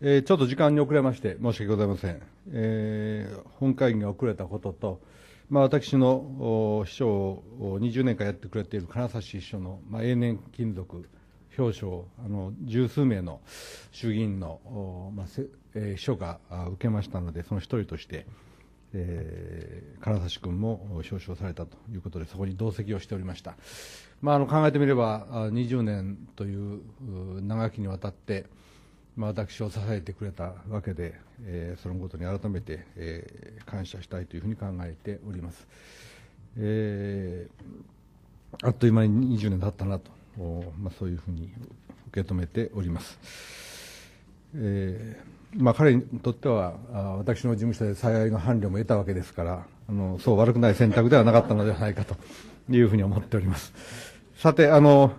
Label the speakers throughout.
Speaker 1: えー、ちょっと時間に遅れまして申し訳ございません、えー、本会議が遅れたことと、まあ、私の秘書を20年間やってくれている金指秘書の、まあ、永年勤続表彰をあの十数名の衆議院の、まあえー、秘書が受けましたのでその一人として、えー、金指君も表彰されたということでそこに同席をしておりました、まあ、あの考えてみれば20年という長きにわたって、まあ、私を支えてくれたわけで、えー、そのことに改めて、えー、感謝したいというふうに考えております。えー、あっという間に20年経ったなと、まあ、そういうふうに受け止めております。えーまあ、彼にとってはあ私の事務所で最愛の伴侶も得たわけですからあのそう悪くない選択ではなかったのではないかというふうに思っております。さてあの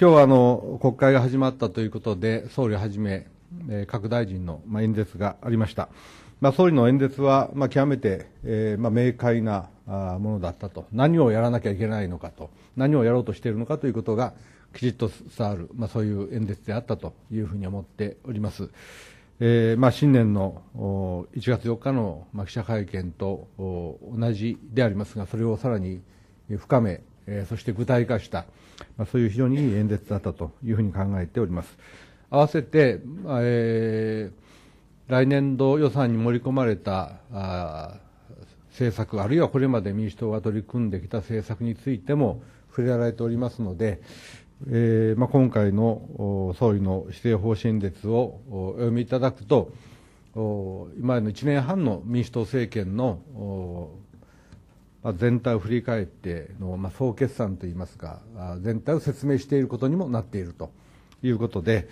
Speaker 1: 今日はあの国会が始まったということで、総理はじめ、えー、各大臣の、まあ、演説がありました、まあ、総理の演説は、まあ、極めて、えーまあ、明快なあものだったと、何をやらなきゃいけないのかと、何をやろうとしているのかということがきちっと伝わる、まあ、そういう演説であったというふうに思っております。えーまあ、新年のお1月4日の、まあ、記者会見と同じでありますが、それをさらに深めえそして具体化した、まあ、そういう非常にいい演説だったというふうに考えております。合わせて、えー、来年度予算に盛り込まれたあ政策、あるいはこれまで民主党が取り組んできた政策についても触れられておりますので、えーまあ、今回の総理の施政方針説をお読みいただくと、今の1年半の民主党政権のまあ、全体を振り返っての、まあ、総決算といいますか、全体を説明していることにもなっているということで、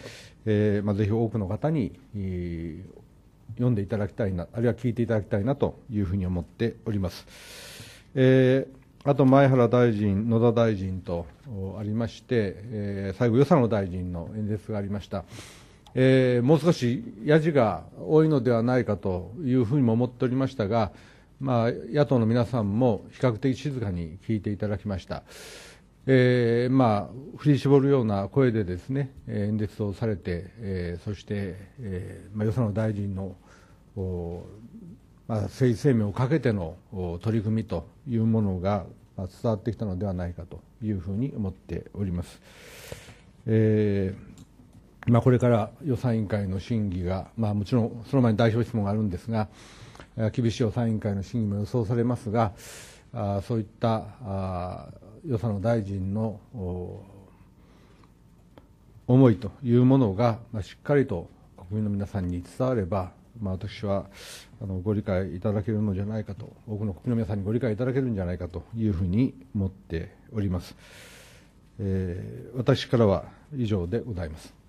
Speaker 1: えーまあ、ぜひ多くの方に、えー、読んでいただきたいな、あるいは聞いていただきたいなというふうに思っております。えー、あと前原大臣、野田大臣とありまして、えー、最後、与謝野大臣の演説がありました。えー、もう少しやじが多いのではないかというふうにも思っておりましたが、まあ、野党の皆さんも比較的静かに聞いていただきました。えーまあ、振り絞るような声でですね演説をされて、えー、そして、えーまあ、与謝野大臣のまあ、政治生命をかけての取り組みというものが、まあ、伝わってきたのではないかというふうに思っております。えーまあ、これから予算委員会の審議が、まあ、もちろんその前に代表質問があるんですが、厳しい予算委員会の審議も予想されますが、そういった予算の大臣の思いというものが、しっかりと国民の皆さんに伝われば、まあ、私はあのご理解いただけるのじゃないかと、多くの国民の皆さんにご理解いただけるんじゃないかというふうに思っております。え私からは以上でございます。